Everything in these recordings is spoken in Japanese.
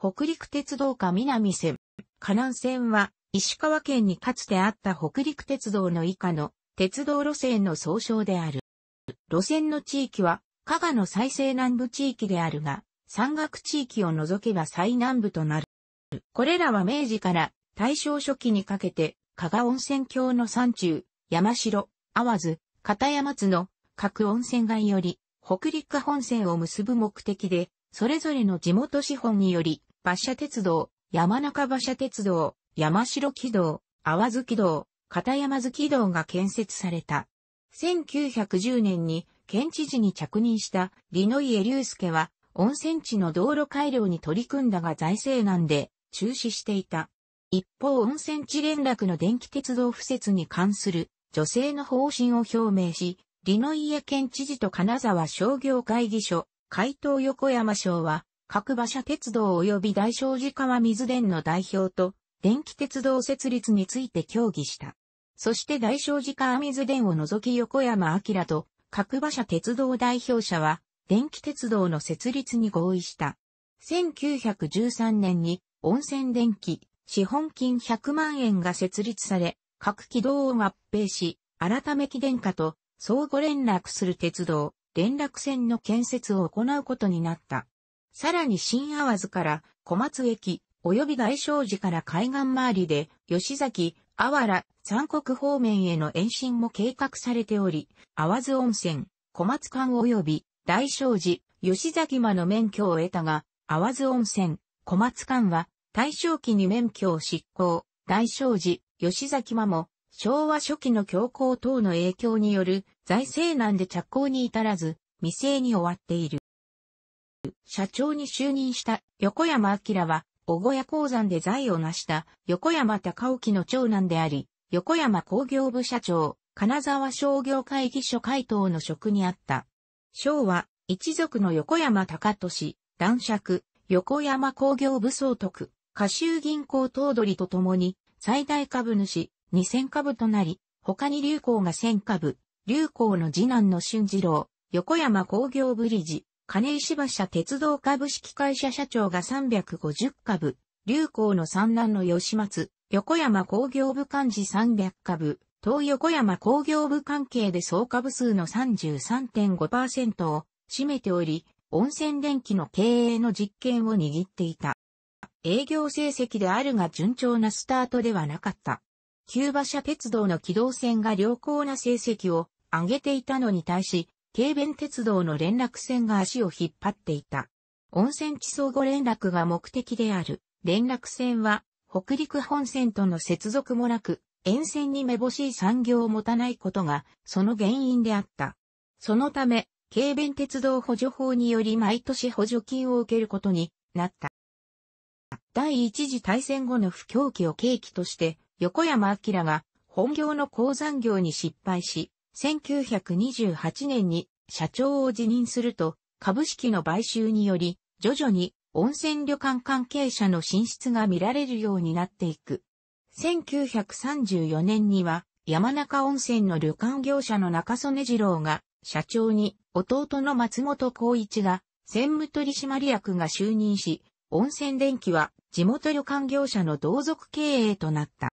北陸鉄道か南線。河南線は、石川県にかつてあった北陸鉄道の以下の鉄道路線の総称である。路線の地域は、加賀の最西南部地域であるが、山岳地域を除けば最南部となる。これらは明治から大正初期にかけて、加賀温泉郷の山中、山城、淡津、片山津の各温泉街より、北陸本線を結ぶ目的で、それぞれの地元資本により、馬車鉄道、山中馬車鉄道、山城軌道、淡津軌道、片山津軌道が建設された。1910年に県知事に着任したリノイエ・リュウスケは温泉地の道路改良に取り組んだが財政難で中止していた。一方温泉地連絡の電気鉄道敷設に関する女性の方針を表明し、リノイエ県知事と金沢商業会議所、海東横山省は各馬車鉄道及び大正寺川水田の代表と、電気鉄道設立について協議した。そして大正寺川水田を除き横山明と、各馬車鉄道代表者は、電気鉄道の設立に合意した。1913年に、温泉電気、資本金100万円が設立され、各軌道を合併し、改め起電化と相互連絡する鉄道、連絡線の建設を行うことになった。さらに新淡津から小松駅、及び大正寺から海岸周りで、吉崎、あわら、三国方面への延伸も計画されており、淡津温泉、小松間及び大正寺、吉崎間の免許を得たが、淡津温泉、小松間は、大正期に免許を執行、大正寺、吉崎間も、昭和初期の教皇等の影響による財政難で着工に至らず、未成に終わっている。社長に就任した横山明は、小小屋鉱山で財を成した横山隆興の長男であり、横山工業部社長、金沢商業会議所会頭の職にあった。昭和、一族の横山隆俊、男爵、横山工業部総督、下州銀行頭取と共に、最大株主、2000株となり、他に流行が1000株、流行の次男の俊次郎、横山工業部理事、金石橋社鉄道株式会社社長が350株、流行の三男の吉松、横山工業部幹事300株、東横山工業部関係で総株数の33.5%を占めており、温泉電気の経営の実験を握っていた。営業成績であるが順調なスタートではなかった。旧馬車鉄道の機動線が良好な成績を上げていたのに対し、軽便鉄道の連絡船が足を引っ張っていた。温泉地相互連絡が目的である連絡船は北陸本線との接続もなく沿線にめぼしい産業を持たないことがその原因であった。そのため、軽便鉄道補助法により毎年補助金を受けることになった。第一次大戦後の不況期を契機として横山明が本業の鉱山業に失敗し、1928年に社長を辞任すると、株式の買収により、徐々に温泉旅館関係者の進出が見られるようになっていく。1934年には、山中温泉の旅館業者の中曽根次郎が、社長に弟の松本孝一が、専務取締役が就任し、温泉電気は地元旅館業者の同族経営となった。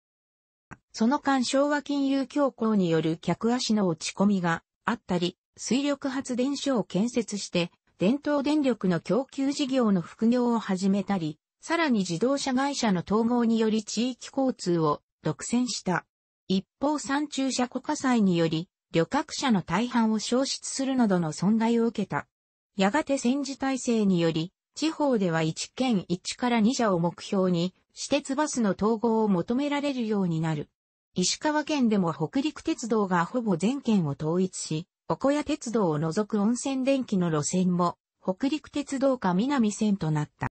その間昭和金融恐慌による客足の落ち込みがあったり、水力発電所を建設して、伝統電力の供給事業の副業を始めたり、さらに自動車会社の統合により地域交通を独占した。一方山中車庫火災により、旅客車の大半を消失するなどの損害を受けた。やがて戦時体制により、地方では1県1から2社を目標に、私鉄バスの統合を求められるようになる。石川県でも北陸鉄道がほぼ全県を統一し、おこや鉄道を除く温泉電気の路線も、北陸鉄道か南線となった。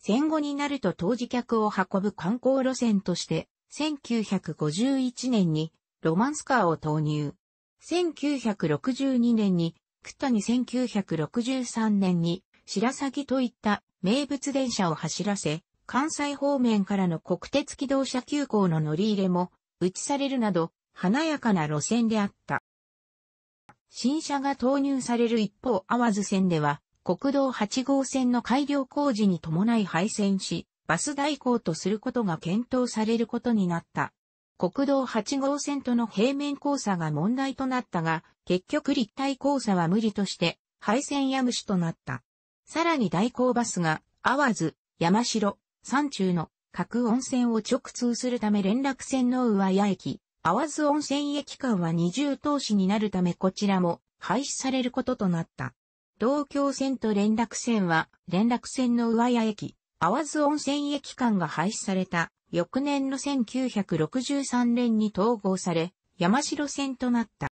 戦後になると当時客を運ぶ観光路線として、1951年にロマンスカーを投入。1962年に、ったに1963年に、白鷺といった名物電車を走らせ、関西方面からの国鉄機動車急行の乗り入れも打ちされるなど、華やかな路線であった。新車が投入される一方、淡津線では、国道8号線の改良工事に伴い廃線し、バス代行とすることが検討されることになった。国道8号線との平面交差が問題となったが、結局立体交差は無理として、廃線や無視となった。さらに代行バスが、淡津、山城、山中の各温泉を直通するため連絡線の上谷駅、淡津温泉駅間は二重投資になるためこちらも廃止されることとなった。東京線と連絡線は連絡線の上谷駅、淡津温泉駅間が廃止された翌年の1963年に統合され山城線となった。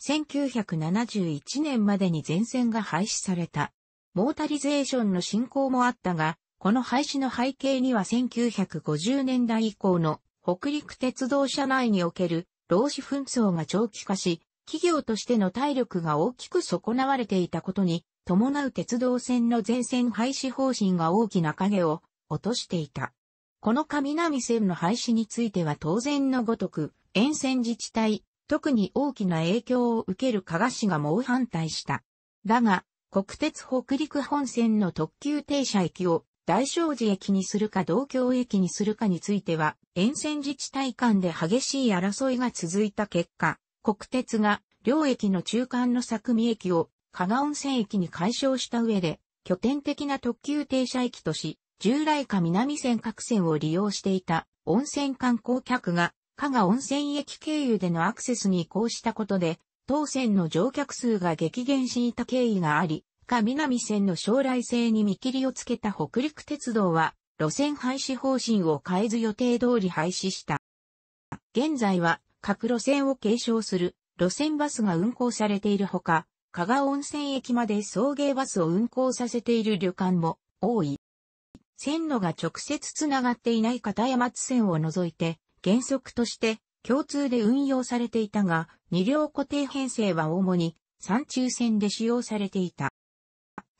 1971年までに全線が廃止された。モータリゼーションの進行もあったが、この廃止の背景には1950年代以降の北陸鉄道社内における労使紛争が長期化し、企業としての体力が大きく損なわれていたことに、伴う鉄道線の全線廃止方針が大きな影を落としていた。この上南線の廃止については当然のごとく、沿線自治体、特に大きな影響を受ける加賀市が猛反対した。だが、国鉄北陸本線の特急停車駅を大正寺駅にするか同京駅にするかについては、沿線自治体間で激しい争いが続いた結果、国鉄が両駅の中間の作見駅を加賀温泉駅に解消した上で、拠点的な特急停車駅とし、従来か南線各線を利用していた温泉観光客が加賀温泉駅経由でのアクセスに移行したことで、当線の乗客数が激減していた経緯があり、か南線の将来性に見切りをつけた北陸鉄道は、路線廃止方針を変えず予定通り廃止した。現在は、各路線を継承する路線バスが運行されているほか、加賀温泉駅まで送迎バスを運行させている旅館も多い。線路が直接つながっていない片山津線を除いて、原則として共通で運用されていたが、2両固定編成は主に山中線で使用されていた。